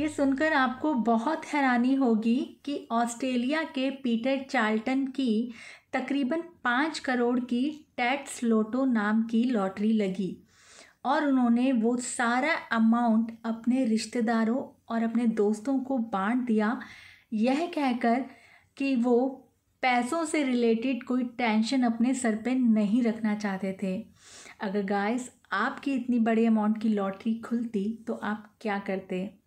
ये सुनकर आपको बहुत हैरानी होगी कि ऑस्ट्रेलिया के पीटर चार्ल्टन की तकरीबन पाँच करोड़ की टैट्स लोटो नाम की लॉटरी लगी और उन्होंने वो सारा अमाउंट अपने रिश्तेदारों और अपने दोस्तों को बांट दिया यह कहकर कि वो पैसों से रिलेटेड कोई टेंशन अपने सर पे नहीं रखना चाहते थे अगर गाइस आपकी इतनी बड़ी अमाउंट की लॉटरी खुलती तो आप क्या करते